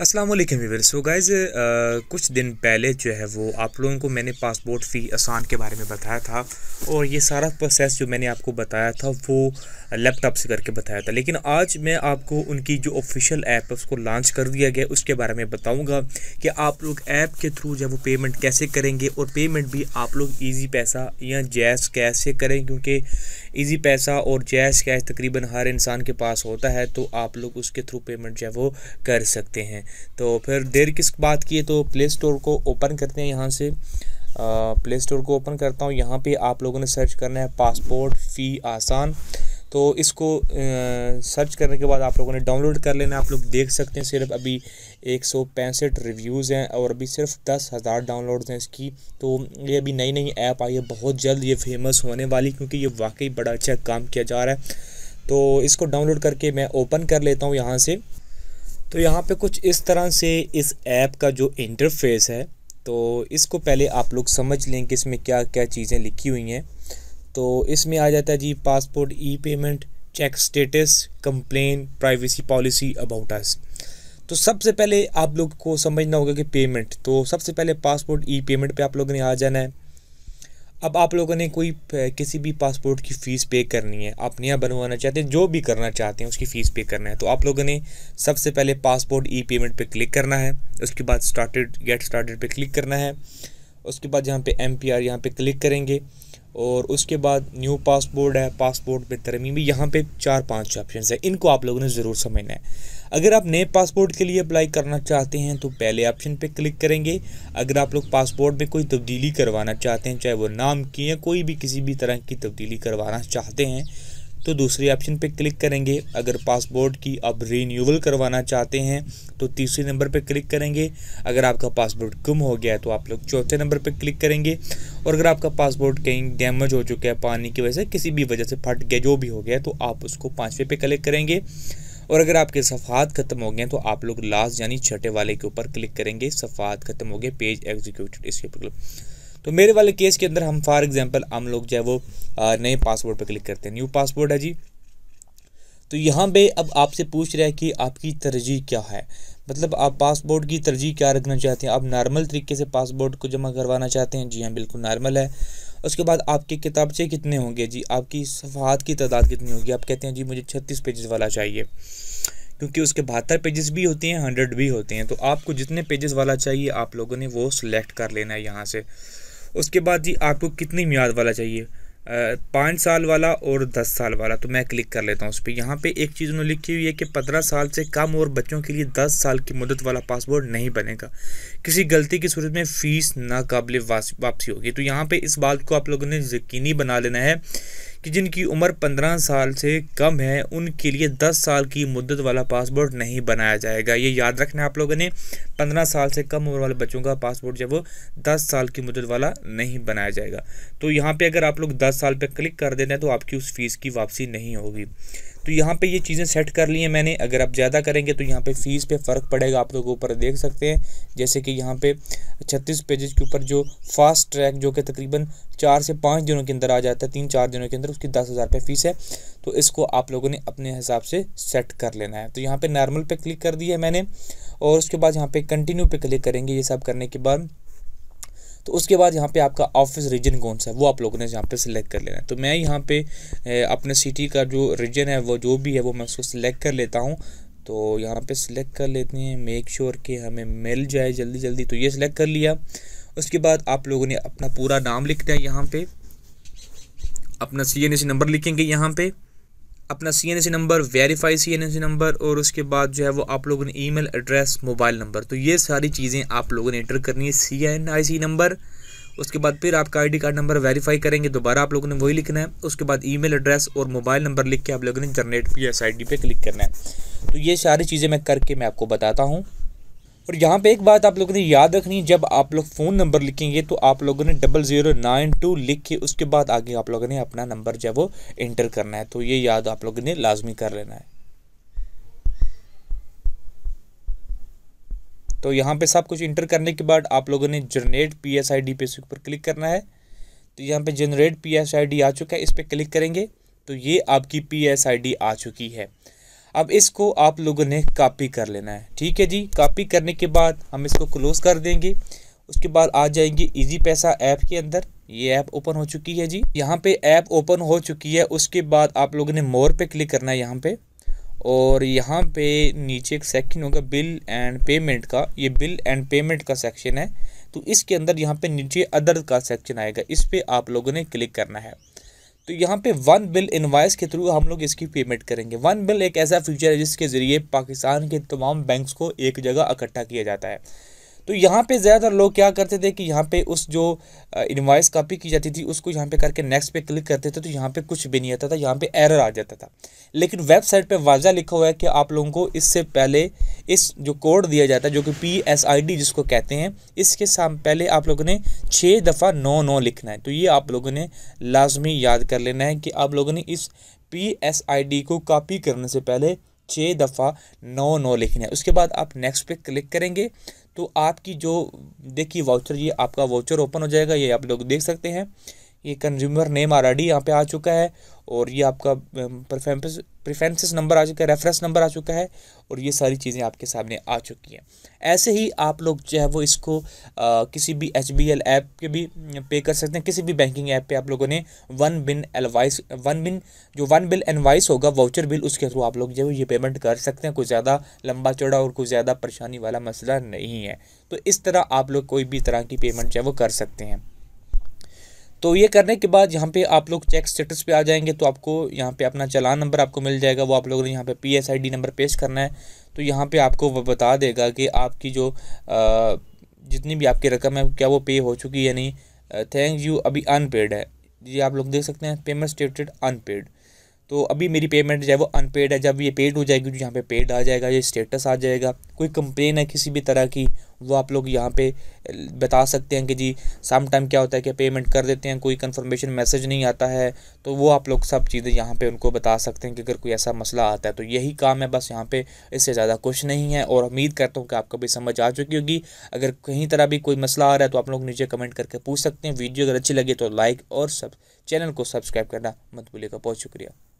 Aslam Weaver so guys कुछ दिन पहले जो है वो आप लोगों को मैंने पासपोर्ट फ़ी आसान के बारे में बताया था और ये सारा प्रोसेस जो मैंने आपको बताया था वो लैपटॉप से करके बताया था लेकिन आज मैं आपको उनकी जो ऑफिशियल ऐप है उसको लॉन्च कर दिया गया उसके बारे में बताऊंगा कि आप लोग ऐप के थ्रू जो है वो पेमेंट कैसे करेंगे और पेमेंट भी आप लोग ईजी पैसा या जैस कैश से करें क्योंकि ईजी पैसा और जैस कैश तकरीबन हर इंसान के पास होता है तो आप लोग उसके थ्रू पेमेंट जो है वो कर सकते हैं तो फिर देर किस बात की है तो प्ले स्टोर को ओपन करते हैं यहाँ से प्ले स्टोर को ओपन करता हूँ यहाँ पे आप लोगों ने सर्च करना है पासपोर्ट फ़ी आसान तो इसको आ, सर्च करने के बाद आप लोगों ने डाउनलोड कर लेना आप लोग देख सकते हैं सिर्फ अभी एक सौ पैंसठ रिव्यूज़ हैं और अभी सिर्फ दस हज़ार डाउनलोड हैं इसकी तो ये अभी नई नई ऐप आई है बहुत जल्द ये फेमस होने वाली क्योंकि ये वाकई बड़ा अच्छा काम किया जा रहा है तो इसको डाउनलोड करके मैं ओपन कर लेता हूँ यहाँ से तो यहाँ पे कुछ इस तरह से इस ऐप का जो इंटरफेस है तो इसको पहले आप लोग समझ लें कि इसमें क्या क्या चीज़ें लिखी हुई हैं तो इसमें आ जाता है जी passport e payment check status complain privacy policy about us तो सबसे पहले आप लोग को समझना होगा कि पेमेंट तो सबसे पहले पासपोर्ट ई पेमेंट पे आप लोगों ने आ जाना है अब आप लोगों ने कोई किसी भी पासपोर्ट की फ़ीस पे करनी है आप नया बनवाना चाहते हैं जो भी करना चाहते हैं उसकी फ़ीस पे करना है तो आप लोगों ने सबसे पहले पासपोर्ट ई पेमेंट पे क्लिक करना है उसके बाद स्टार्टेड गेट स्टार्टेड पे क्लिक करना है उसके बाद यहाँ पे एम पी आर यहाँ पर क्लिक करेंगे और उसके बाद न्यू पासपोर्ट है पासपोर्ट में तरमीम यहाँ पे चार पांच ऑप्शन है इनको आप लोगों ने ज़रूर समझना है अगर आप नए पासपोर्ट के लिए अप्लाई करना चाहते हैं तो पहले ऑप्शन पे क्लिक करेंगे अगर आप लोग पासपोर्ट में कोई तब्दीली करवाना चाहते हैं चाहे वो नाम की या कोई भी किसी भी तरह की तब्दीली करवाना चाहते हैं तो दूसरे ऑप्शन पे क्लिक करेंगे अगर पासपोर्ट की आप रीन्यूअल करवाना चाहते हैं तो तीसरे नंबर पे क्लिक करेंगे अगर आपका पासपोर्ट गुम हो गया है तो आप लोग चौथे नंबर पे क्लिक करेंगे और अगर आपका पासपोर्ट कहीं डैमेज हो चुका है पानी की वजह से किसी भी वजह से फट गया जो भी हो गया तो आप उसको पाँचवें पे कलेक्ट करेंगे और अगर आपके सफ़ात ख़त्म हो गए तो आप लोग लास्ट यानी छठे वाले के ऊपर क्लिक करेंगे सफ़ात ख़त्म हो गए पेज एग्जीक्यूट इसके ऊपर तो मेरे वाले केस के अंदर हम फॉर एग्जांपल हम लोग जो है वो नए पासपोर्ट पर क्लिक करते हैं न्यू पासपोर्ट है जी तो यहाँ पे अब आपसे पूछ रहा है कि आपकी तरजीह क्या है मतलब आप पासपोर्ट की तरजीह क्या रखना चाहते हैं आप नॉर्मल तरीके से पासपोर्ट को जमा करवाना चाहते हैं जी हाँ बिल्कुल नॉर्मल है उसके बाद आपके किताबचे कितने होंगे जी आपकी सफ़ात की तादाद कितनी होगी आप कहते हैं जी मुझे छत्तीस पेजेस वाला चाहिए क्योंकि उसके बहत्तर पेजेस भी होते हैं हंड्रेड भी होते हैं तो आपको जितने पेजेस वाला चाहिए आप लोगों ने वो सिलेक्ट कर लेना है यहाँ से उसके बाद जी आपको कितनी म्याद वाला चाहिए पाँच साल वाला और दस साल वाला तो मैं क्लिक कर लेता हूँ उस पर यहाँ पे एक चीज़ उन्होंने लिखी हुई है कि पंद्रह साल से कम और बच्चों के लिए दस साल की मदद वाला पासपोर्ट नहीं बनेगा किसी गलती की सूरत में फ़ीस नाकबिल वापसी होगी तो यहाँ पे इस बात को आप लोगों ने यकीनी बना लेना है कि जिनकी उम्र पंद्रह साल से कम है उनके लिए दस साल की मुद्दत वाला पासपोर्ट नहीं बनाया जाएगा ये याद रखना आप लोगों ने पंद्रह साल से कम उम्र वाले बच्चों का पासपोर्ट जब वो दस साल की मुद्दत वाला नहीं बनाया जाएगा तो यहाँ पर अगर आप लोग दस साल पर क्लिक कर देते हैं तो आपकी उस फीस की वापसी नहीं होगी तो यहाँ पे ये चीज़ें सेट कर ली हैं मैंने अगर आप ज़्यादा करेंगे तो यहाँ पे फीस पे फ़र्क पड़ेगा आप लोग ऊपर देख सकते हैं जैसे कि यहाँ पे छत्तीस पेजेस के ऊपर जो फास्ट ट्रैक जो कि तकरीबन चार से पाँच दिनों के अंदर आ जाता है तीन चार दिनों के अंदर उसकी दस हज़ार रुपये फ़ीस है तो इसको आप लोगों ने अपने हिसाब से सेट कर लेना है तो यहाँ पर नॉर्मल पर क्लिक कर दिया है मैंने और उसके बाद यहाँ पर कंटिन्यू पर क्लिक करेंगे ये सब करने के बाद तो उसके बाद यहाँ पे आपका ऑफिस रीजन कौन सा है वो आप लोगों ने यहाँ पे सिलेक्ट कर लेना है तो मैं यहाँ पे अपने सिटी का जो रीजन है वो जो भी है वो मैं उसको सिलेक्ट कर लेता हूँ तो यहाँ पे सिलेक्ट कर लेते हैं मेक श्योर sure कि हमें मिल जाए जल्दी जल्दी तो ये सिलेक्ट कर लिया उसके बाद आप लोगों ने अपना पूरा नाम लिखना है यहाँ पर अपना सी नंबर लिखेंगे यहाँ पर अपना C N A C number verify C N A C number और उसके बाद जो है वो आप लोगों ने email address mobile number तो ये सारी चीज़ें आप लोगों ने एंटर करनी है सी एन आई सी नंबर उसके बाद फिर आपका आईडी कार्ड नंबर वेरीफाई करेंगे दोबारा आप लोगों ने वही लिखना है उसके बाद ईमेल एड्रेस और मोबाइल नंबर लिख के आप लोगों ने generate P S I D पर क्लिक करना है तो ये सारी चीज़ें मैं करके मैं आपको बताता हूँ और यहाँ पे एक बात आप लोगों ने याद रखनी जब आप लोग फ़ोन नंबर लिखेंगे तो आप लोगों ने डबल ज़ीरो नाइन टू लिख के उसके बाद आगे आप लोगों ने अपना नंबर जो वो इंटर करना है तो ये याद आप लोगों ने लाजमी कर लेना है तो यहाँ पे सब कुछ इंटर करने के बाद आप लोगों ने generate P S I D पे ऊपर क्लिक करना है तो यहाँ पे generate P S I D आ चुका है इस पर क्लिक करेंगे तो ये आपकी पी एस आई डी आ चुकी है अब इसको आप लोगों ने कापी कर लेना है ठीक है जी कापी करने के बाद हम इसको क्लोज़ कर देंगे उसके बाद आ जाएंगे इजी पैसा ऐप के अंदर ये ऐप ओपन हो चुकी है जी यहाँ पे ऐप ओपन हो चुकी है उसके बाद आप लोगों ने मोर पे क्लिक करना है यहाँ पे और यहाँ पे नीचे एक सेक्शन होगा बिल एंड पेमेंट का ये बिल एंड पेमेंट का सेक्शन है तो इसके अंदर यहाँ पे नीचे अदर का सेक्शन आएगा इस पर आप लोगों ने क्लिक करना है तो यहाँ पे वन बिल इन्वाइस के थ्रू हम लोग इसकी पेमेंट करेंगे वन बिल एक ऐसा फ्यूचर है जिसके ज़रिए पाकिस्तान के तमाम बैंक्स को एक जगह इकट्ठा किया जाता है तो यहाँ पे ज़्यादातर लोग क्या करते थे कि यहाँ पे उस जो इन्वाइस कॉपी की जाती थी उसको यहाँ पे करके नेक्स्ट पे क्लिक करते थे तो यहाँ पे कुछ भी नहीं आता था यहाँ पे एरर आ जाता था लेकिन वेबसाइट पे वाजा लिखा हुआ है कि आप लोगों को इससे पहले इस जो कोड दिया जाता है जो कि पी एस आई डी जिसको कहते हैं इसके साम पहले आप लोगों ने छः दफ़ा नौ नौ लिखना है तो ये आप लोगों ने लाजमी याद कर लेना है कि आप लोगों ने इस पी एस आई डी को कॉपी करने से पहले छः दफ़ा नौ नौ लिखना है उसके बाद आप नेक्स्ट पे क्लिक करेंगे तो आपकी जो देखिए वाउचर ये आपका वाउचर ओपन हो जाएगा ये आप लोग देख सकते हैं ये कंज्यूमर नेम ऑलरेडी यहाँ पे आ चुका है और ये आपका प्रेफरेंस प्रेफरेंसेस नंबर आ चुका है रेफरेंस नंबर आ चुका है और ये सारी चीज़ें आपके सामने आ चुकी हैं ऐसे ही आप लोग जो है वो इसको आ, किसी भी एच बी एल ऐप के भी पे कर सकते हैं किसी भी बैंकिंग ऐप पे आप लोगों ने वन बिन एलवाइस वन बिन जो वन बिल एनवाइस होगा वाउचर बिल उसके थ्रू आप लोग जो है ये पेमेंट कर सकते हैं कुछ ज़्यादा लंबा चौड़ा और कुछ ज़्यादा परेशानी वाला मसला नहीं है तो इस तरह आप लोग कोई भी तरह की पेमेंट जो है वो कर सकते हैं तो ये करने के बाद यहाँ पे आप लोग चेक स्टेटस पे आ जाएंगे तो आपको यहाँ पे अपना चलान नंबर आपको मिल जाएगा वो आप लोगों ने यहाँ पे P S I D number पेश करना है तो यहाँ पे आपको वो बता देगा कि आपकी जो आ, जितनी भी आपकी रकम है क्या वो पे हो चुकी है नहीं थैंक यू अभी अनपेड है ये आप लोग देख सकते हैं पेमेंट स्टेटेड अनपेड तो अभी मेरी पेमेंट जो है वो अनपेड है जब ये पेड हो जाएगी तो यहाँ पे पेड आ जाएगा ये स्टेटस आ जाएगा कोई कंप्लेन है किसी भी तरह की वो आप लोग यहाँ पे बता सकते हैं कि जी सम टाइम क्या होता है कि पेमेंट कर देते हैं कोई कंफर्मेशन मैसेज नहीं आता है तो वो आप लोग सब चीज़ें यहाँ पे उनको बता सकते हैं कि अगर कोई ऐसा मसला आता है तो यही काम है बस यहाँ पे इससे ज़्यादा कुछ नहीं है और उम्मीद करता हूँ कि आपको भी समझ आ चुकी होगी अगर कहीं तरह भी कोई मसला आ रहा है तो आप लोग नीचे कमेंट करके पूछ सकते हैं वीडियो अगर अच्छी लगे तो लाइक और सब चैनल को सब्सक्राइब करना मत भूलिएगा बहुत शुक्रिया